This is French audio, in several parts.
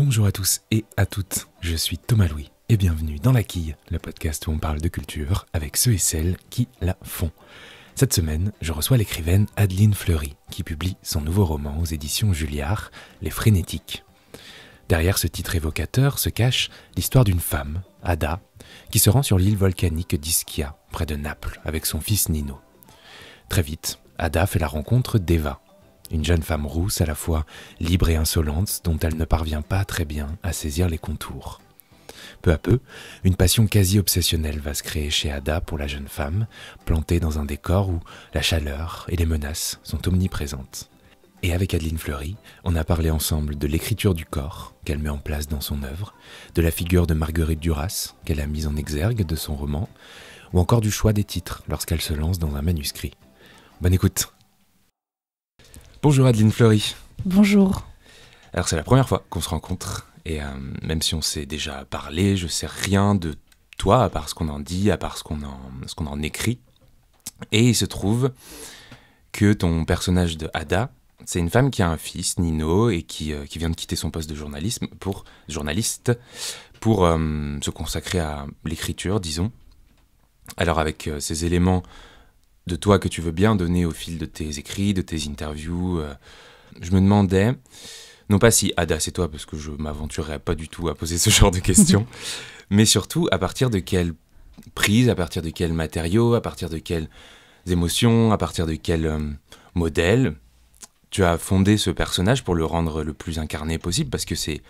Bonjour à tous et à toutes, je suis Thomas Louis et bienvenue dans La Quille, le podcast où on parle de culture avec ceux et celles qui la font. Cette semaine, je reçois l'écrivaine Adeline Fleury qui publie son nouveau roman aux éditions Julliard, Les Frénétiques. Derrière ce titre évocateur se cache l'histoire d'une femme, Ada, qui se rend sur l'île volcanique d'Ischia, près de Naples, avec son fils Nino. Très vite, Ada fait la rencontre d'Eva, une jeune femme rousse à la fois libre et insolente dont elle ne parvient pas très bien à saisir les contours. Peu à peu, une passion quasi obsessionnelle va se créer chez Ada pour la jeune femme, plantée dans un décor où la chaleur et les menaces sont omniprésentes. Et avec Adeline Fleury, on a parlé ensemble de l'écriture du corps qu'elle met en place dans son œuvre, de la figure de Marguerite Duras qu'elle a mise en exergue de son roman, ou encore du choix des titres lorsqu'elle se lance dans un manuscrit. Bonne écoute Bonjour Adeline Fleury. Bonjour. Alors c'est la première fois qu'on se rencontre et euh, même si on s'est déjà parlé, je sais rien de toi à part ce qu'on en dit, à part ce qu'on en, ce qu'on en écrit. Et il se trouve que ton personnage de Ada, c'est une femme qui a un fils, Nino, et qui, euh, qui vient de quitter son poste de journalisme pour, journaliste pour euh, se consacrer à l'écriture, disons. Alors avec ces éléments de toi que tu veux bien donner au fil de tes écrits, de tes interviews. Euh. Je me demandais, non pas si Ada c'est toi, parce que je m'aventurerais pas du tout à poser ce genre de questions, mais surtout à partir de quelle prise, à partir de quels matériaux, à partir de quelles émotions, à partir de quel euh, modèle tu as fondé ce personnage pour le rendre le plus incarné possible, parce que c'est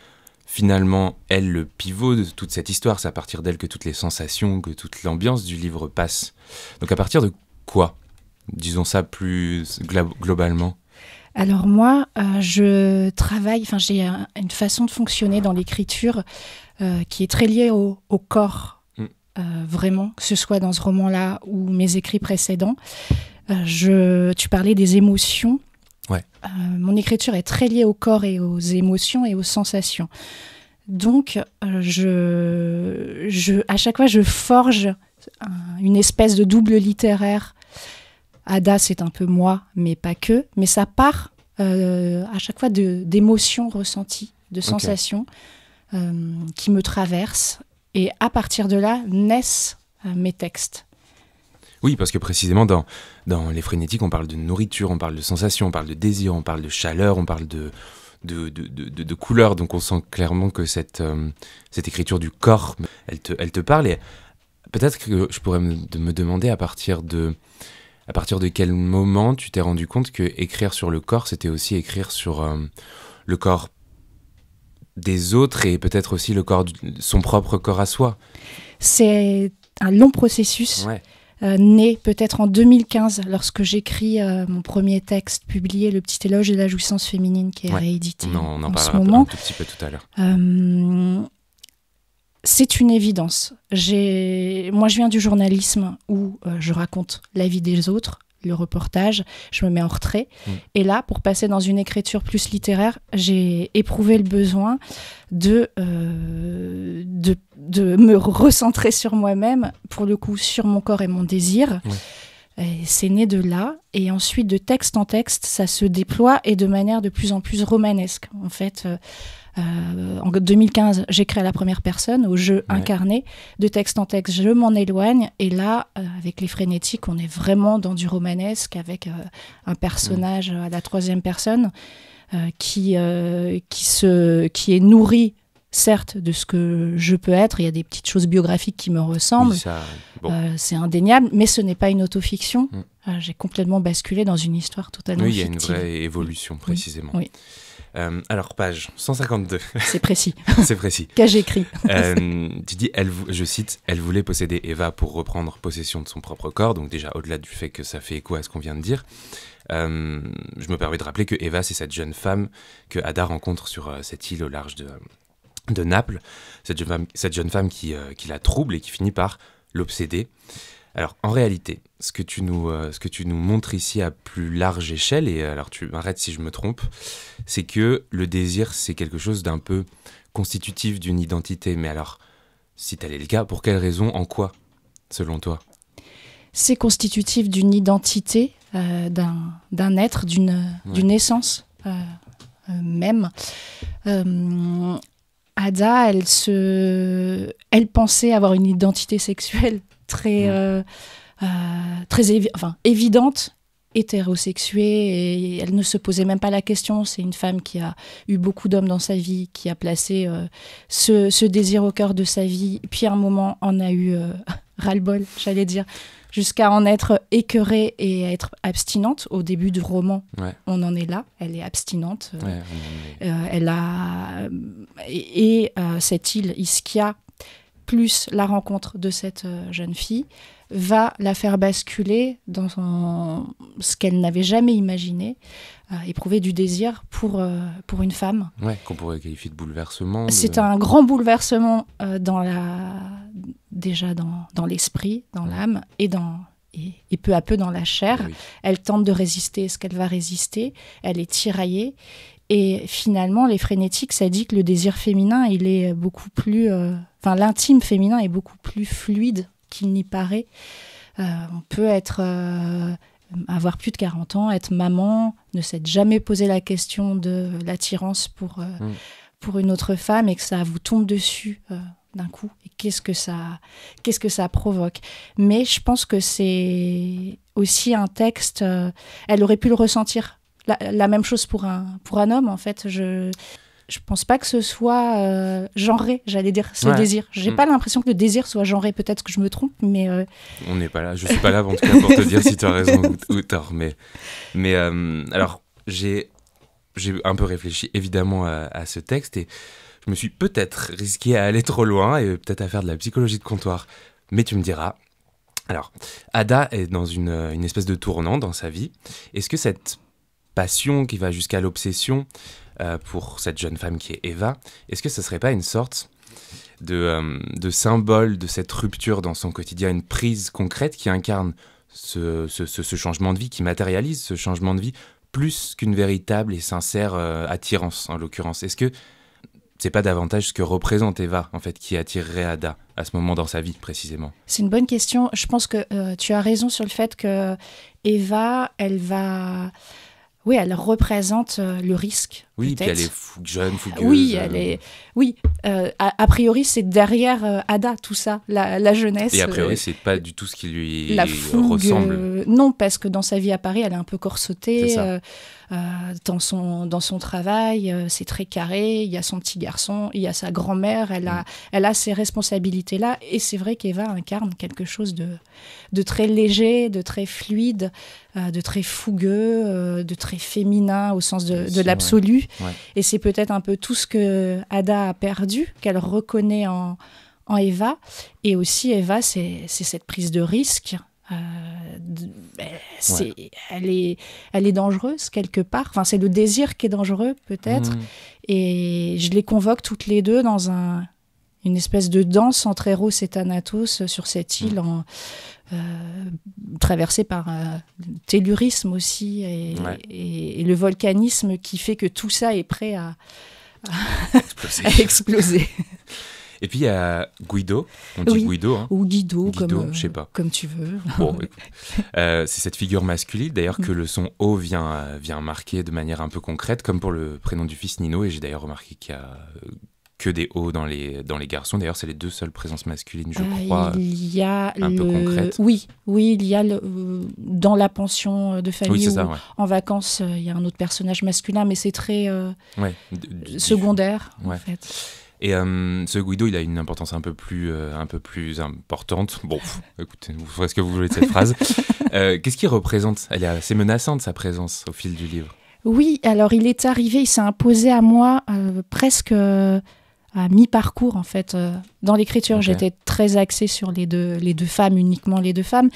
finalement elle le pivot de toute cette histoire, c'est à partir d'elle que toutes les sensations, que toute l'ambiance du livre passe. Donc à partir de quoi Disons ça plus globalement. Alors moi, euh, je travaille, enfin j'ai une façon de fonctionner dans l'écriture euh, qui est très liée au, corps, mm. euh, vraiment, que ce soit dans ce roman-là ou mes écrits précédents. je, tu parlais des émotions. Ouais. mon écriture est très liée au corps et aux émotions et aux sensations. Donc, je, je, à chaque fois, je forge une espèce de double littéraire Ada, c'est un peu moi, mais pas que. Mais ça part euh, à chaque fois d'émotions ressenties, de sensations euh, qui me traversent. Et à partir de là, naissent euh, mes textes. Oui, parce que précisément dans, dans Les Frénétiques, on parle de nourriture, on parle de sensations, on parle de désir, on parle de chaleur, on parle de, de, de, de, Donc on sent clairement que cette, cette écriture du corps, elle te, elle te parle. Et peut-être que je pourrais me demander à partir de, à partir de quel moment tu t'es rendu compte que écrire sur le corps, c'était aussi écrire sur euh, le corps des autres et peut-être aussi le corps, son propre corps à soi C'est un long processus. Euh, né peut-être en 2015 lorsque j'écris euh, mon premier texte publié, Le petit éloge de la jouissance féminine qui est réédité non, on en, ce moment. Un tout petit peu tout à l'heure c'est une évidence. Moi, je viens du journalisme où euh, je raconte la vie des autres, le reportage, je me mets en retrait. Mm. Et là, pour passer dans une écriture plus littéraire, j'ai éprouvé le besoin euh, de, de, me recentrer sur moi-même, pour le coup, sur mon corps et mon désir. C'est né de là, et ensuite de texte en texte, ça se déploie et de manière de plus en plus romanesque. En fait, euh, euh euh, en 2015, j'ai créé la première personne au jeu incarné. De texte en texte, je m'en éloigne. Et là, euh, avec les frénétiques, on est vraiment dans du romanesque avec euh, un personnage à la troisième personne qui, qui, se, qui est nourri certes de ce que je peux être, il y a des petites choses biographiques qui me ressemblent, c'est indéniable, mais ce n'est pas une autofiction. Mm. J'ai complètement basculé dans une histoire totalement Oui, il y a une vraie évolution précisément. Oui. Euh, alors, page 152. C'est précis. C'est précis. que je écrit euh, Tu dis, elle, je cite, elle voulait posséder Eva pour reprendre possession de son propre corps, donc déjà au-delà du fait que ça fait écho à ce qu'on vient de dire. Euh, je me permets de rappeler que Eva, c'est cette jeune femme que Ada rencontre sur cette île au large de, de Naples, cette jeune femme, cette jeune femme qui, qui la trouble et qui finit par l'obséder. Alors en réalité, ce que tu nous, euh, ce que tu nous montres ici à plus large échelle, et alors tu m'arrêtes si je me trompe, c'est que le désir, c'est quelque chose d'un peu constitutif d'une identité. Mais alors, si tel est le cas, pour quelle raison, en quoi, selon toi C'est constitutif d'une identité, euh, d'un être, d'une essence euh, même. Ada, elle, se... elle pensait avoir une identité sexuelle très, mm. euh, euh, très enfin, évidente hétérosexuée et elle ne se posait même pas la question. C'est une femme qui a eu beaucoup d'hommes dans sa vie, qui a placé euh, ce, désir au cœur de sa vie, puis à un moment en a eu ras-le-bol, j'allais dire, jusqu'à en être écœurée et à être abstinente. Au début du roman, on en est là, elle est abstinente. elle a... Et, et cette île, Ischia, plus la rencontre de cette euh, jeune fille, va la faire basculer dans ce qu'elle n'avait jamais imaginé, euh, éprouver du désir pour, euh, pour une femme. Ouais, qu'on pourrait qualifier de bouleversement. C'est un grand bouleversement dans la... déjà dans, l'esprit, dans l'âme et dans... Et, peu à peu dans la chair. Eh Elle tente de résister, est-ce qu'elle va résister Elle est tiraillée et finalement, les frénétiques, ça dit que le désir féminin, il est beaucoup plus. Euh, enfin, l'intime féminin est beaucoup plus fluide qu'il n'y paraît. Euh, on peut être. Euh, avoir plus de 40 ans, être maman, ne s'être jamais posé la question de l'attirance pour, mm. pour une autre femme et que ça vous tombe dessus d'un coup. Et quest que ça, qu'est-ce que ça provoque Mais je pense que c'est aussi un texte. elle aurait pu le ressentir la, même chose pour un, pour un homme, en fait. Je ne pense pas que ce soit euh, genré, j'allais dire, ce désir. J'ai n'ai mm. pas l'impression que le désir soit genré, peut-être que je me trompe, mais... Euh, On n'est pas là, je suis pas là en tout cas pour te dire si tu as raison ou, tort, mais... mais euh, alors, j'ai un peu réfléchi évidemment à, ce texte et je me suis peut-être risqué à aller trop loin et peut-être à faire de la psychologie de comptoir, mais tu me diras... Alors, Ada est dans une, une espèce de tournant dans sa vie. Est-ce que cette passion qui va jusqu'à l'obsession euh, pour cette jeune femme qui est Eva, est-ce que ce serait pas une sorte de, euh, de, symbole de cette rupture dans son quotidien, une prise concrète qui incarne ce, ce, changement de vie, qui matérialise ce changement de vie plus qu'une véritable et sincère euh, attirance en l'occurrence Est-ce que c'est pas davantage ce que représente Eva, en fait, qui attirerait Ada à ce moment dans sa vie, précisément C'est une bonne question. Je pense que tu as raison sur le fait que Eva, elle va oui, elle représente euh, le risque oui, puis elle est jeune, fougueuse. Oui, euh, elle Oui, euh, a, priori, c'est derrière euh, Ada tout ça, la, jeunesse. Et a priori, ce c'est pas du tout ce qui lui ressemble. non, parce que dans sa vie à Paris, elle est un peu corsetée. dans son dans son travail, c'est très carré. Il y a son petit garçon, il y a sa grand-mère. Elle a mm. elle a ces responsabilités là. Et c'est vrai qu'Eva incarne quelque chose de de très léger, de très fluide, de très fougueux, de très féminin au sens de l'absolu. Et c'est peut-être un peu tout ce que Ada a perdu, qu'elle reconnaît en, Eva. Et aussi, Eva, c'est cette prise de risque. Euh, ben, elle, est, elle est dangereuse quelque part. Enfin, c'est le désir qui est dangereux, peut-être. Mmh. Et je les convoque toutes les deux dans un, une espèce de danse entre Eros et Thanatos sur cette île mmh. en, euh, traversé par un euh, tellurisme aussi et, le volcanisme qui fait que tout ça est prêt à, exploser. Et puis il y a Guido, on dit Guido. Hein. Ou Guido, comme, euh, comme tu veux. c'est cette figure masculine d'ailleurs que mm. le son O vient, vient marquer de manière un peu concrète, comme pour le prénom du fils Nino. Et j'ai d'ailleurs remarqué qu'il y a que des hauts dans les, dans les garçons. D'ailleurs, c'est les deux seules présences masculines, je euh, crois, il y a un peu concrètes. Oui, oui, il y a le... Euh, dans la pension euh, de famille en vacances, il y a un autre personnage masculin, mais c'est très secondaire, en fait. Et ce Guido, il a une importance un peu plus, un peu plus importante. Bon, écoutez, vous ferez ce que vous voulez de cette phrase. Qu'est-ce qu'il représente Elle est assez menaçante, sa présence, au fil du livre. Oui, alors il est arrivé, il s'est imposé à moi presque à mi-parcours en fait euh, dans l'écriture. J'étais très axée sur les deux, les deux femmes, uniquement les deux femmes.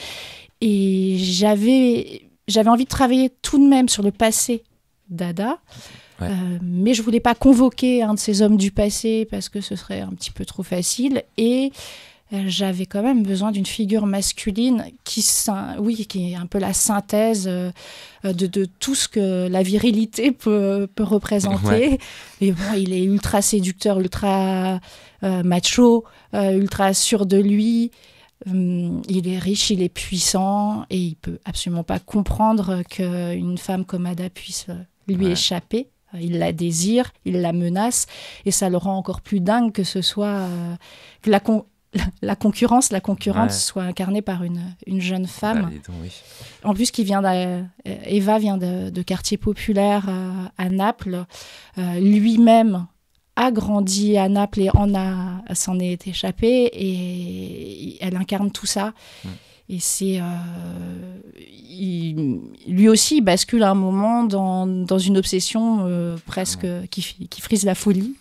Et j'avais, j'avais envie de travailler tout de même sur le passé d'Ada. Euh, mais je voulais pas convoquer un de ces hommes du passé parce que ce serait un petit peu trop facile. Et euh, j'avais quand même besoin d'une figure masculine qui, oui, qui est un peu la synthèse euh, de, tout ce que la virilité peut, peut représenter. Et bon, il est ultra séducteur, ultra euh, macho, ultra sûr de lui. Hum, il est riche, il est puissant et il peut absolument pas comprendre qu'une femme comme Ada puisse lui échapper. Il la désire, il la menace, et ça le rend encore plus dingue que ce soit la, la concurrence, la concurrente soit incarnée par une, une jeune bah, femme. En plus, qui vient Eva vient de, quartier populaire euh, à Naples. Euh, lui-même a grandi à Naples et en a s'en est échappé et elle incarne tout ça. Mm. Et c'est. Euh, lui aussi, bascule à un moment dans, une obsession presque. qui, frise la folie.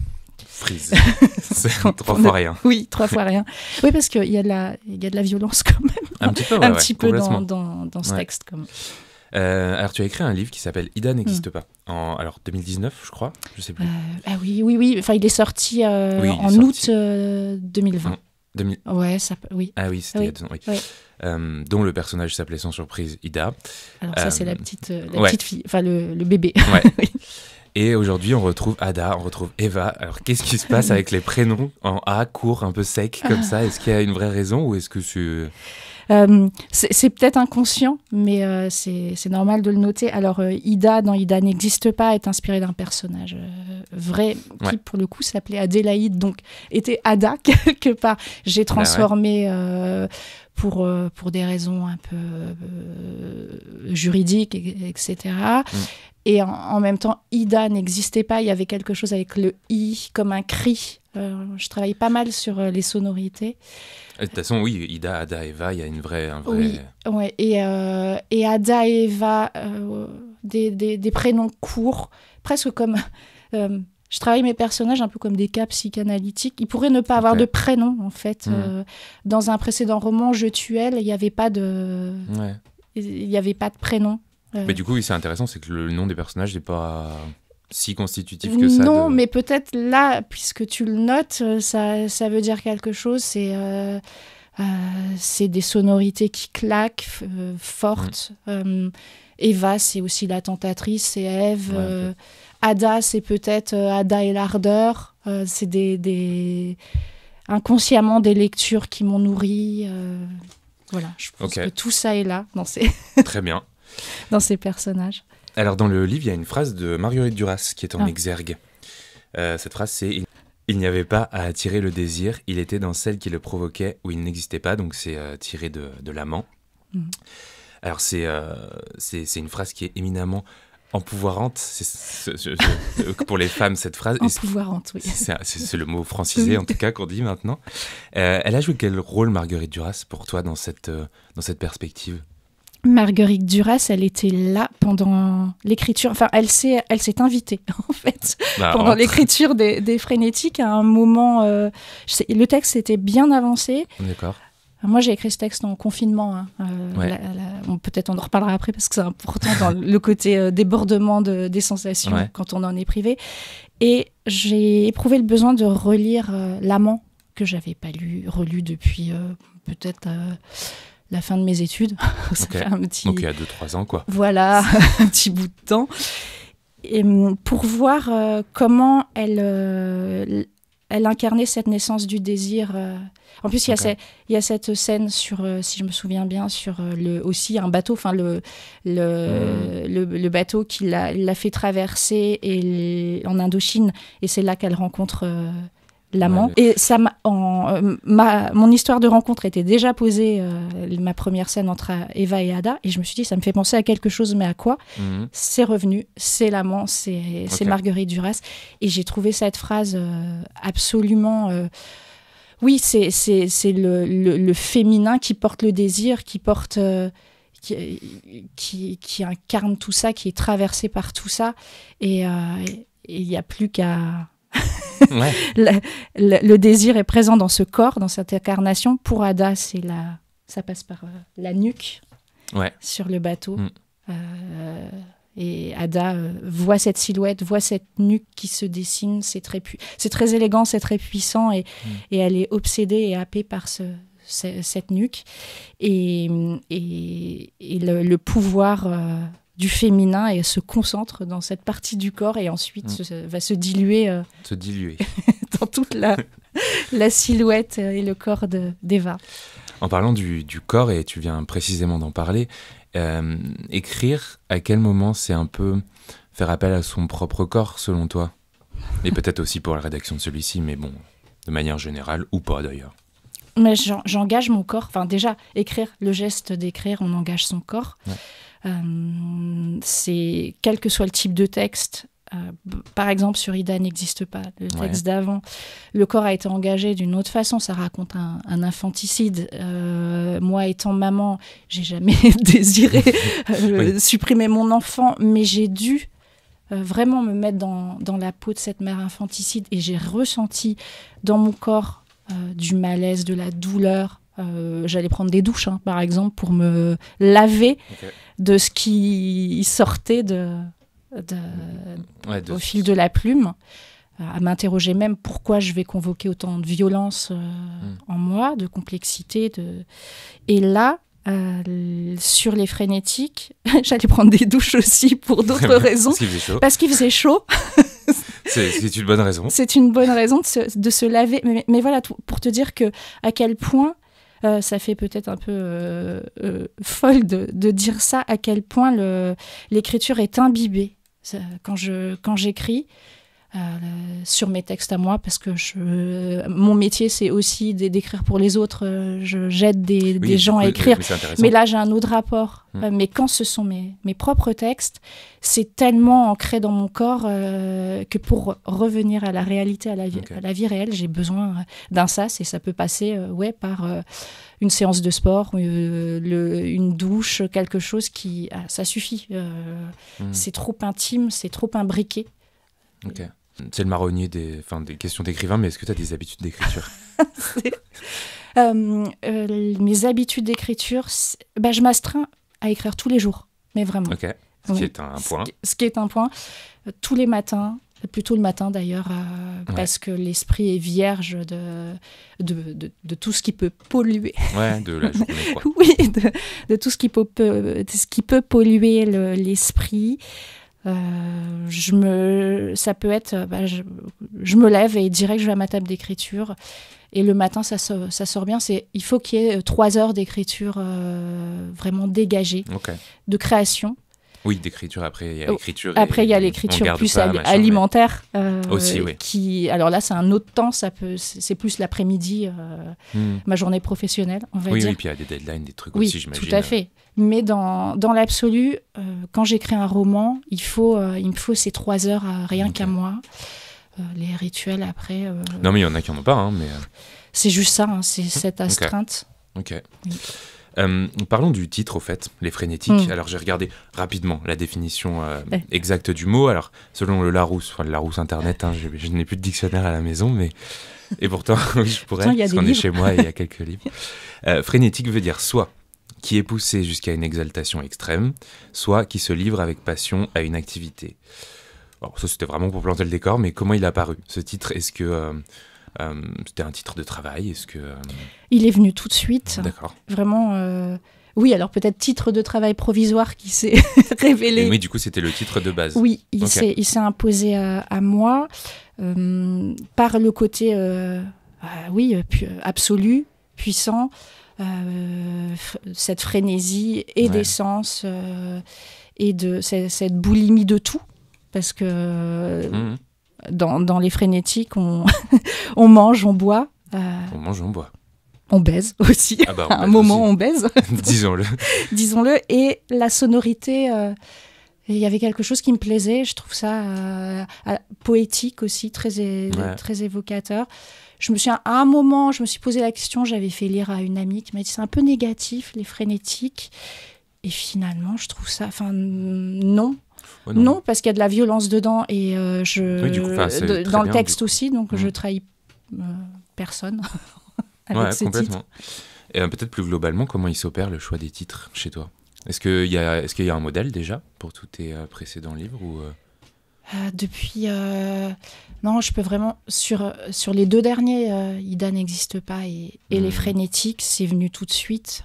C'est trois fois rien. Oui, trois fois rien. Oui, parce qu'il y, a de la, de la violence quand même. Un petit peu, dans, ce texte. Euh, alors, tu as écrit un livre qui s'appelle Ida n'existe hmm. pas. En, alors, 2019, je crois. Je sais plus. Euh, ah oui, oui, oui. Enfin, il est sorti euh, en août 2020. Ouais, ça, oui. Ah oui, c'était ah il y a deux ans, dont le personnage s'appelait sans surprise Ida. Alors, ça, c'est la petite, la petite fille, enfin, le, bébé. Ouais. Et aujourd'hui, on retrouve Ada, on retrouve Eva. Alors, qu'est-ce qui se passe avec les prénoms en A, court, un peu sec, comme ça Est-ce qu'il y a une vraie raison ou est-ce que c'est... Euh? Euh, c'est peut-être inconscient, mais euh, c'est normal de le noter. Alors, Ida, dans Ida n'existe pas, est inspirée d'un personnage vrai qui, pour le coup, s'appelait Adélaïde, donc était Ada quelque part. J'ai bah transformé pour, pour des raisons un peu juridiques, etc. Et en, même temps, Ida n'existait pas. Il y avait quelque chose avec le i comme un cri. Euh, je travaille pas mal sur euh, les sonorités. De toute façon, oui, Ida, Ada, Eva, il y a une vraie. Un vrai... Oui, ouais, et, euh, Ada et Eva, des, prénoms courts, presque comme. je travaille mes personnages un peu comme des cas psychanalytiques. Ils pourraient ne pas avoir de prénom, en fait. Hmm. dans un précédent roman, Je tue elle, il n'y avait pas de. Ouais. Il n'y avait pas de prénom. Mais du coup, oui, c'est intéressant, c'est que le nom des personnages n'est pas si constitutif que ça. Non, mais peut-être là, puisque tu le notes, euh, ça, ça veut dire quelque chose. C'est euh, euh, c'est des sonorités qui claquent, fortes. Mm. Eva, c'est aussi la tentatrice, c'est Eve. Ada, c'est peut-être Ada et l'ardeur. c'est des, inconsciemment des lectures qui m'ont nourri. Voilà, je pense que tout ça est là. Non, c'est Très bien dans ces personnages. Alors dans le livre, il y a une phrase de Marguerite Duras qui est en ah. exergue. Euh, cette phrase, c'est il n'y avait pas à attirer le désir, il était dans celle qui le provoquait où il n'existait pas, donc c'est euh, tiré de, l'amant. Mm. Alors euh, c'est une phrase qui est éminemment empouvoirante, pour les femmes cette phrase. empouvoirante, oui. C'est le mot francisé en tout cas qu'on dit maintenant. elle a joué quel rôle Marguerite Duras pour toi dans cette, dans cette perspective Marguerite Duras, elle était là pendant l'écriture, enfin elle s'est, elle s'est invitée en fait bah, pendant l'écriture des, frénétiques à un moment. Euh, le texte était bien avancé. D'accord. Moi j'ai écrit ce texte en confinement. Hein. Euh, peut-être on en reparlera après parce que c'est important dans le côté euh, débordement des sensations quand on en est privé. Et j'ai éprouvé le besoin de relire L'amant que j'avais pas lu, relu depuis peut-être la fin de mes études. ça fait un petit. Donc il y a 2-3 ans, quoi. Voilà, un petit bout de temps. Et hum, pour voir euh, comment elle, euh, elle incarnait cette naissance du désir. Euh. En plus, il y, y, a cette scène sur, si je me souviens bien, sur le, aussi un bateau, enfin le le, hmm. le, bateau qui l'a fait traverser en Indochine, et c'est là qu'elle rencontre l'amant. Et ça euh, ma, mon histoire de rencontre était déjà posée, euh, ma première scène entre Eva et Ada, et je me suis dit, ça me fait penser à quelque chose, mais à quoi mhm. C'est revenu, c'est l'amant, c'est Marguerite Duras. Et j'ai trouvé cette phrase euh, absolument... oui, c'est le, le, le, féminin qui porte le désir, qui porte... Qui, qui, qui, incarne tout ça, qui est traversé par tout ça. Et il n'y a plus qu'à... le, désir est présent dans ce corps, dans cette incarnation. Pour Ada, c'est la, ça passe par euh, la nuque ouais. sur le bateau. Mm. Euh, et Ada euh, voit cette silhouette, voit cette nuque qui se dessine. C'est très, c'est très élégant, c'est très puissant. Mm. Et, elle est obsédée et happée par ce, cette nuque et, le, le, pouvoir du féminin et se concentre dans cette partie du corps et ensuite mm. va se diluer. Euh, se diluer. dans toute la, la, silhouette euh, et le corps d'Eva. En parlant du, du, corps, et tu viens précisément d'en parler, euh, écrire, à quel moment c'est un peu faire appel à son propre corps selon toi Et peut-être aussi pour la rédaction de celui-ci, mais bon, de manière générale ou pas d'ailleurs. Mais j'engage mon corps, enfin déjà, écrire, le geste d'écrire, on engage son corps. Euh, c'est quel que soit le type de texte, euh, par exemple, sur Ida n'existe pas, le texte d'avant. Le corps a été engagé d'une autre façon, ça raconte un, infanticide. Euh, moi, étant maman, j'ai jamais désiré supprimer mon enfant, mais j'ai dû vraiment me mettre dans, dans, la peau de cette mère infanticide et j'ai ressenti dans mon corps du malaise, de la douleur, euh, j'allais prendre des douches, hein, par exemple, pour me laver de ce qui sortait de, au fil de la plume, euh, à m'interroger même pourquoi je vais convoquer autant de violence euh, hmm. en moi, de complexité. De... Et là, sur les frénétiques, j'allais prendre des douches aussi pour d'autres raisons. Parce qu'il faisait chaud. C'est une bonne raison. C'est une bonne raison de se, de se laver. Mais, mais voilà, pour te dire que à quel point euh, ça fait peut-être un peu euh, euh, folle de, dire ça, à quel point l'écriture est imbibée. Quand j'écris, euh, sur mes textes à moi parce que je, mon métier c'est aussi d'écrire pour les autres. Euh, je j'aide des, gens à écrire. Mais, là j'ai un autre rapport. Hmm. Euh, mais quand ce sont mes, mes propres textes, c'est tellement ancré dans mon corps que pour revenir à la réalité, à la vie, la vie réelle, j'ai besoin d'un sas et ça peut passer ouais, par une séance de sport, le, une douche, quelque chose qui... Ah, ça suffit. Hmm. C'est trop intime, c'est trop imbriqué. ok c'est le marronnier des, des questions d'écrivain, mais est-ce que tu as des habitudes d'écriture euh, euh, Mes habitudes d'écriture, bah, je m'astreins à écrire tous les jours, mais vraiment. Ok, ce qui est un point. Ce qui est un point. Euh, tous les matins, plutôt le matin d'ailleurs, parce que l'esprit est vierge de de, de, tout ce qui peut polluer. Ouais, de la journée, oui, de, tout ce qui peut, ce qui peut polluer l'esprit. Euh, je me, ça peut être, euh, bah, je, me lève et direct je vais à ma table d'écriture. Et le matin, ça, sort bien. C'est, il faut qu'il y ait euh, trois heures d'écriture vraiment dégagée, de création. Oui, d'écriture. Après, il y a oh, l'écriture. Après, il y a l'écriture plus alimentaire. Euh, aussi, oui. Qui, alors là, c'est un autre temps. Ça peut, c'est plus l'après-midi, euh, hmm. ma journée professionnelle, on va oui, dire. Oui, puis il y a des deadlines, des trucs aussi, j'imagine. Tout à fait. Mais dans, dans l'absolu, euh, quand j'écris un roman, il faut, il me faut ces trois heures rien qu'à moi. les rituels après. Non, mais il y en a qui en ont pas, hein, mais. C'est juste ça, hein, c'est mmh. cette astreinte. Ok. Oui. Euh, parlons du titre, au fait, les frénétiques. Hmm. Alors, j'ai regardé rapidement la définition euh, exacte du mot. Alors, selon le Larousse, enfin, le Larousse Internet, hein, je, n'ai plus de dictionnaire à la maison, mais. Et pourtant, je pourrais, parce qu'on est chez moi et il y a quelques livres. Euh, frénétique veut dire soit qui est poussé jusqu'à une exaltation extrême, soit qui se livre avec passion à une activité. Alors, ça, c'était vraiment pour planter le décor, mais comment il a apparu, ce titre Est-ce que euh, c'était un titre de travail Est-ce que euh, il est venu tout de suite D'accord. Vraiment. Euh, oui, alors peut-être titre de travail provisoire qui s'est révélé. oui du coup, c'était le titre de base. Oui, il s'est imposé à, moi par le côté, oui, absolu, puissant, cette frénésie et d'essence et de cette, boulimie de tout, parce que. Mmh dans, les frénétiques, on, mange, on boit. Euh, on mange, on boit. On baise aussi. Ah bah, à un moment, on baise. Disons-le. Disons-le. Et la sonorité, euh, il y avait quelque chose qui me plaisait. Je trouve ça euh, poétique aussi, très, très évocateur. Je me suis, à un moment, je me suis posé la question, j'avais fait lire à une amie qui m'a dit c'est un peu négatif, les frénétiques. Et finalement, je trouve ça. Enfin, non non. parce qu'il y a de la violence dedans et euh, je dans le texte aussi, donc je mm. trahis euh, personne ouais, complètement. Et euh, peut-être plus globalement, comment il s'opère le choix des titres chez toi Est-ce qu'il y, a, est qu'il y a un modèle déjà pour tous tes précédents livres ou depuis. non, je peux vraiment. Sur, sur les deux derniers, Ida n'existe pas et, les mm. frénétiques, c'est venu tout de suite.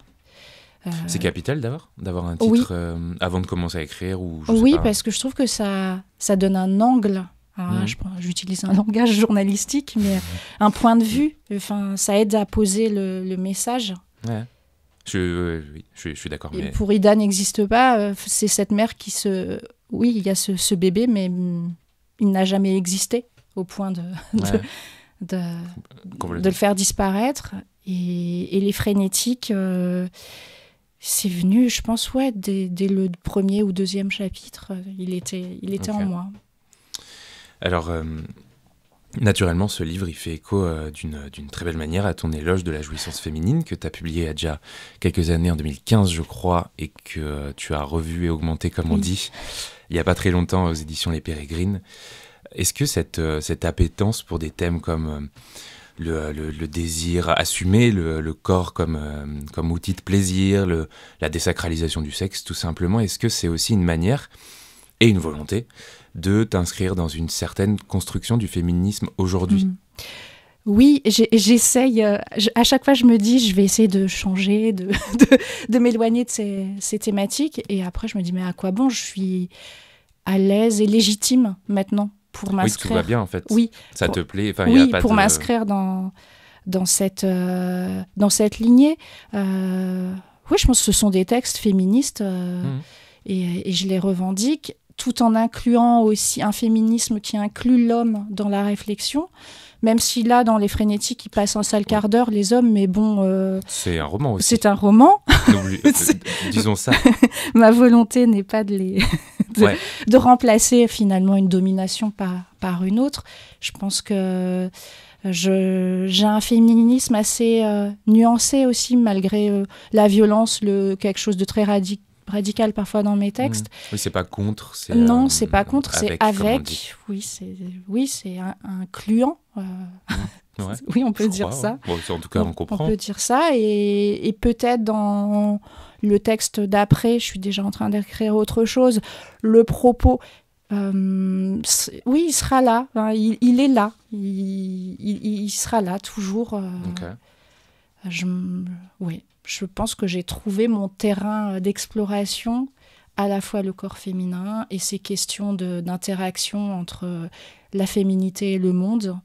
Euh, c'est capital d'avoir, d'avoir un titre euh, avant de commencer à écrire ou Oui, parce que je trouve que ça, ça donne un angle. J'utilise un langage journalistique, mais un point de vue. Enfin, ça aide à poser le, message. Ouais. Je, oui, je, suis d'accord. Mais... Pour Ida n'existe pas, euh, c'est cette mère qui se... Oui, il y a ce, bébé, mais mm, il n'a jamais existé au point de, de, le faire disparaître. Et, les frénétiques... C'est venu, je pense, ouais, dès, le premier ou deuxième chapitre, euh, il était, il était en moi. Alors, euh, naturellement, ce livre, il fait écho euh, d'une très belle manière à ton éloge de la jouissance féminine que tu as publié il y a déjà quelques années, en 2015, je crois, et que tu as revu et augmenté, comme on dit, il n'y a pas très longtemps aux éditions Les Pérégrines. Est-ce que cette, cette appétence pour des thèmes comme le, désir assumé, le, le corps comme, euh, outil de plaisir, la désacralisation du sexe, tout simplement Est-ce que c'est aussi une manière et une volonté de t'inscrire dans une certaine construction du féminisme aujourd'hui mmh. Oui, j'essaye. Euh, à chaque fois, je me dis, je vais essayer de changer, de, m'éloigner de ces, thématiques. Et après, je me dis, mais à quoi bon Je suis à l'aise et légitime maintenant oui, tout va bien en fait. Oui. Ça te plaît. Enfin, oui, a pas pour m'inscrire dans, dans, cette, euh, dans cette lignée. Euh, oui, je pense que ce sont des textes féministes euh, mhm. et, et, je les revendique, tout en incluant aussi un féminisme qui inclut l'homme dans la réflexion. Même si là, dans Les Frénétiques, qui passent un sale quart d'heure, les hommes, mais bon. Euh, c'est un roman aussi. C'est un roman. Euh, disons ça. Ma volonté n'est pas de les. de, remplacer finalement une domination par, par une autre. Je pense que j'ai un féminisme assez euh, nuancé aussi, malgré la violence, le, quelque chose de très radical radical parfois dans mes textes. Mmh. Oui, c'est pas contre. Non, euh, c'est pas contre, c'est avec. Oui, c'est oui, c'est incluant. Euh. Mmh. oui, on peut dire ça. en tout cas, on, comprend. On peut dire ça et, peut-être dans le texte d'après, je suis déjà en train d'écrire autre chose. Le propos, euh, oui, il sera là. Hein, il, est là. Il, sera là toujours. OK. Je, oui je pense que j'ai trouvé mon terrain euh, d'exploration, à la fois le corps féminin et ces questions d'interaction entre euh, la féminité et le monde.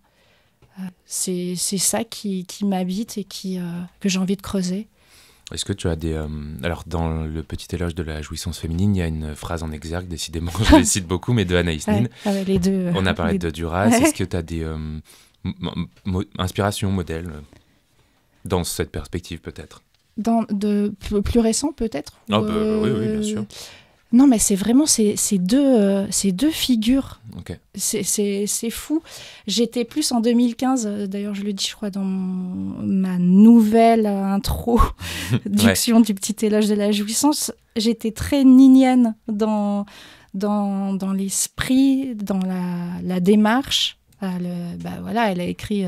Euh, c'est ça qui, qui m'habite et qui, que j'ai envie de creuser. Est-ce que tu as des... alors, dans le petit éloge de la jouissance féminine, il y a une phrase en exergue, décidément, je les cite beaucoup, mais de Anaïs Nin. Ah les deux. On a parlé de Duras. Est-ce que tu as des inspirations, modèles, dans cette perspective peut-être de, plus récent peut-être ah, bah, bah, oui, bien euh, sûr. Non, mais c'est vraiment ces, deux, euh, ces deux figures. C'est fou. J'étais plus en 2015, euh, d'ailleurs, je le dis, je crois, dans ma nouvelle intro du petit éloge de la jouissance. J'étais très ninienne dans, dans, dans l'esprit, dans la, démarche. Ah, bah, voilà, elle a écrit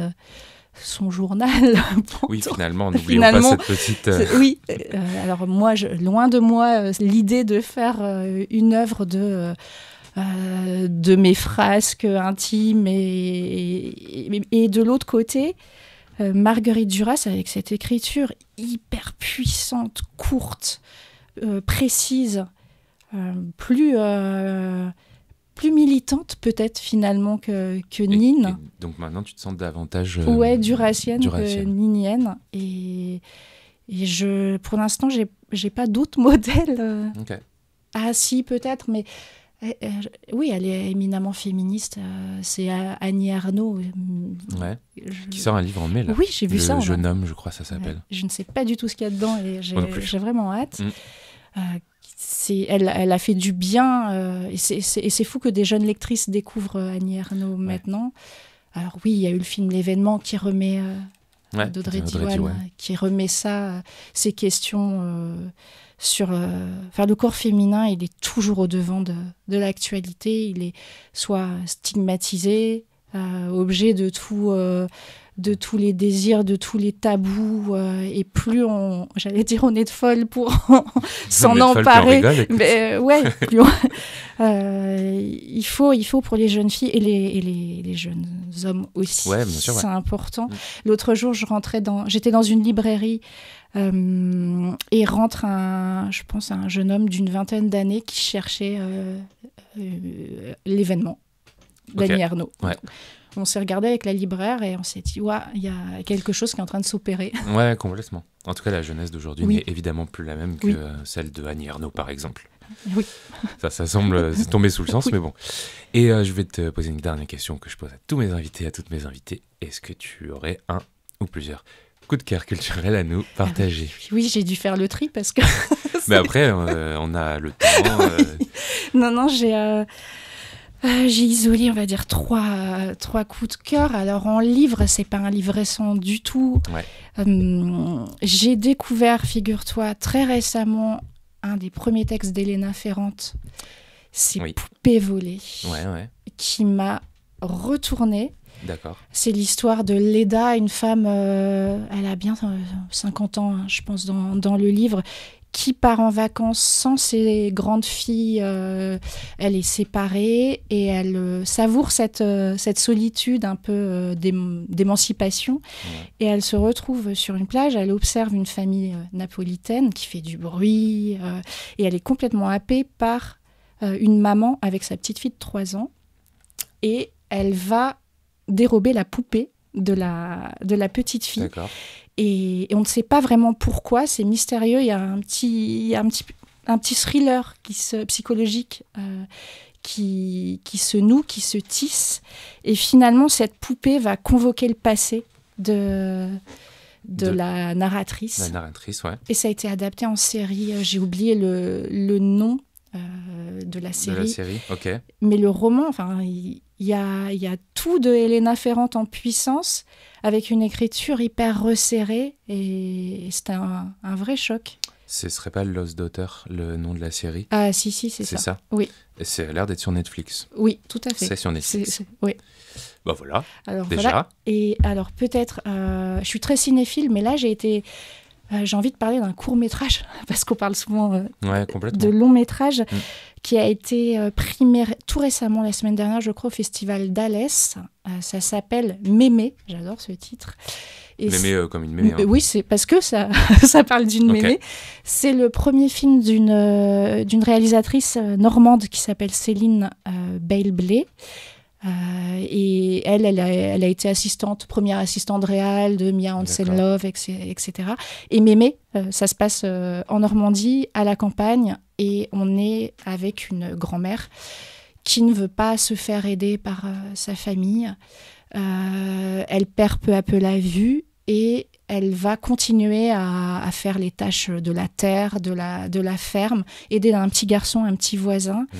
son journal. oui, finalement, n'oublions pas cette petite. Euh, oui, euh, alors moi, loin de moi euh, l'idée de faire une œuvre de. de mes frasques intimes et, et, de l'autre côté, Marguerite Duras, avec cette écriture hyper puissante, courte, précise, plus plus militante peut-être finalement que, que Nine. donc maintenant tu te sens davantage... Euh, ouais, duracienne, que ninienne. Et, et je, pour l'instant, j'ai, n'ai pas d'autres modèle. Euh, ah si, peut-être, mais euh, oui, elle est éminemment féministe. c'est Annie Arnaud. Ouais. Qui sort un livre en mai, là. Oui, j'ai vu ça. Le jeune homme, je crois, ça s'appelle. Je ne sais pas du tout ce qu'il y a dedans et j'ai, vraiment hâte. Mm elle, elle, a fait du bien. Euh, et c'est fou que des jeunes lectrices découvrent euh, Annie maintenant. Alors oui, il y a eu le film L'événement qui remet euh, euh qui remet ça, ces questions sur... Enfin, le corps féminin, il est toujours au devant de, de l'actualité. Il est soit stigmatisé, objet de tout de tous les désirs, de tous les tabous. Euh, et plus on, j'allais dire, on est de folle pour s'en emparer. mais euh, ouais, euh, il faut, il faut pour les jeunes filles et les, jeunes hommes aussi. C'est important. Mm. L'autre jour, je rentrais dans, j'étais dans une librairie. et rentre un, je pense, un jeune homme d'une vingtaine d'années qui cherchait l'événement, okay. Arnaud on s'est regardé avec la libraire et on s'est dit, ouais, il y a quelque chose qui est en train de s'opérer. Ouais, complètement. En tout cas, la jeunesse d'aujourd'hui n'est évidemment plus la même que celle de Annie Ernaux, par exemple. Oui. Ça, ça semble euh, tomber sous le sens, mais bon. Et euh, je vais te poser une dernière question que je pose à tous mes invités, à toutes mes invitées. Est-ce que tu aurais un ou plusieurs coups de cœur culturels à nous ah, partager Oui, j'ai dû faire le tri parce que. mais après, euh, on a le temps. Non, non, j'ai. Euh, j'ai isolé, on va dire, trois, euh, trois coups de cœur. Alors, en livre, c'est pas un livre récent du tout. Euh, j'ai découvert, figure-toi, très récemment, un des premiers textes d'Hélène Ferrante, C'est oui. volée, qui m'a retourné. D'accord. C'est l'histoire de Leda, une femme, elle a bien 50 ans, hein, je pense, dans, dans le livre, qui part en vacances sans ses grandes filles. Euh, elle est séparée et elle euh, savoure cette, euh, cette solitude un peu d'émancipation. Et elle se retrouve sur une plage, elle observe une famille napolitaine qui fait du bruit et elle est complètement happée par une maman avec sa petite fille de 3 ans. Et elle va dérober la poupée de la, de la petite fille. Et, on ne sait pas vraiment pourquoi, c'est mystérieux, il y a un petit, y a un petit, un petit thriller qui se, psychologique euh, qui, qui, se noue, qui se tisse. Et finalement, cette poupée va convoquer le passé de, de, de la narratrice. La narratrice, ouais. Et ça a été adapté en série. Euh, j'ai oublié le, le nom euh, de la série. série, ok. Mais le roman, enfin, il y, a, y, a, tout de Helena Ferrante en puissance, avec une écriture hyper resserrée, et, c'est un, vrai choc. Ce serait pas Lost Daughter, le nom de la série Ah, si, si, c'est ça. C'est ça Oui. Et c'est l'air d'être sur Netflix. Oui, tout à fait. C'est sur Netflix. oui. Bah voilà. Alors, déjà. Et alors, peut-être, euh, je suis très cinéphile, mais là, j'ai été euh, j'ai envie de parler d'un court métrage, parce qu'on parle souvent euh, de long métrage, mm. qui a été euh, primé tout récemment, la semaine dernière, je crois, au festival d'Alès. ça s'appelle Mémé, j'adore ce titre. Et mémé comme une mémé. Hein. Oui, c'est parce que ça, ça parle d'une mémé. C'est le premier film d'une réalisatrice normande qui s'appelle Céline euh, et elle, elle a, été assistante, première assistante réelle de Mia Hansen-Love, etc. Et Mémé, euh, ça se passe euh, en Normandie, à la campagne, et on est avec une grand-mère qui ne veut pas se faire aider par euh, sa famille. elle perd peu à peu la vue et elle va continuer à, faire les tâches de la terre, de la, ferme, aider un petit garçon, un petit voisin. Mmh.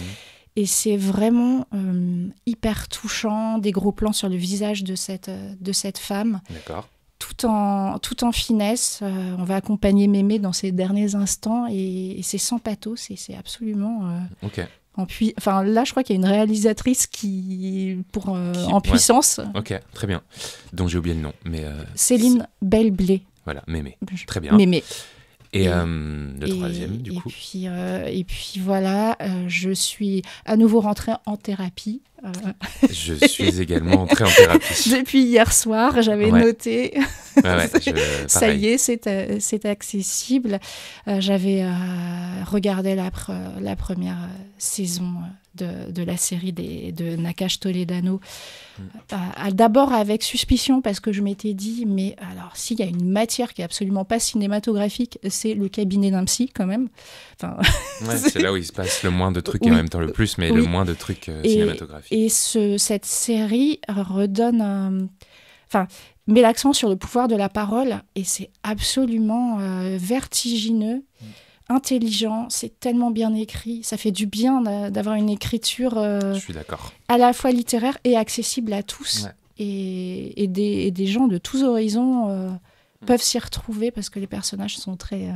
Et c'est vraiment euh, hyper touchant, des gros plans sur le visage de cette, euh, de cette femme. D'accord. Tout en, tout en finesse. Euh, on va accompagner Mémé dans ses derniers instants et, c'est sans pathos c'est absolument. ok. En puis, Enfin, là, je crois qu'il y a une réalisatrice qui, pour en puissance. Ok, très bien. dont j'ai oublié le nom, mais Céline Belblé. Voilà, Mémé. Très bien. Mémé. Et, euh, le troisième, du coup. Et puis, euh, et puis voilà, euh, je suis à nouveau rentrée en thérapie je suis également entrée en thérapie. Depuis hier soir, j'avais noté. Ça y est, c'est euh, accessible. Euh, j'avais euh, regardé la, la première saison de, la série des, de Nakash Toledano. Mm. D'abord avec suspicion, parce que je m'étais dit, mais alors, s'il y a une matière qui est absolument pas cinématographique, c'est le cabinet d'un psy, quand même. Enfin, c'est là où il se passe le moins de trucs et en même temps le plus, mais le moins de trucs cinématographiques. Et ce, cette série redonne. Euh, enfin, met l'accent sur le pouvoir de la parole et c'est absolument euh, vertigineux, mm. intelligent, c'est tellement bien écrit. Ça fait du bien d'avoir une écriture euh, Je suis à la fois littéraire et accessible à tous. Et, des, gens de tous horizons mm. peuvent s'y retrouver parce que les personnages sont très.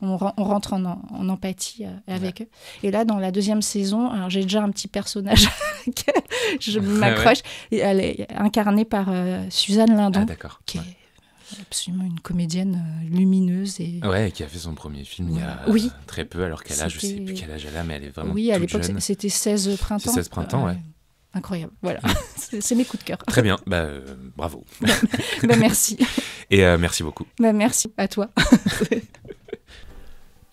on, rentre en, empathie avec eux. Et là, dans la deuxième saison, j'ai déjà un petit personnage je m'accroche. Elle est incarnée par euh, Suzanne Lindon, ah, qui est absolument une comédienne euh, lumineuse. Et... Ouais, qui a fait son premier film il y a très peu, alors qu'elle a, je sais plus quel âge elle a, mais elle est vraiment Oui, à l'époque, c'était 16 printemps. 16 printemps, euh, Incroyable, voilà, mm. c'est mes coups de cœur. Très bien, bah, bravo. Bah, bah, merci. Et merci beaucoup. merci à toi.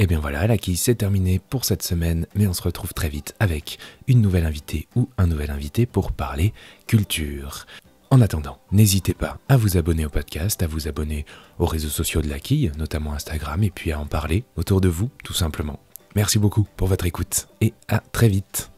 Et eh bien voilà, la quille c'est terminé pour cette semaine, mais on se retrouve très vite avec une nouvelle invitée ou un nouvel invité pour parler culture. En attendant, n'hésitez pas à vous abonner au podcast, à vous abonner aux réseaux sociaux de la quille, notamment Instagram, et puis à en parler autour de vous, tout simplement. Merci beaucoup pour votre écoute et à très vite.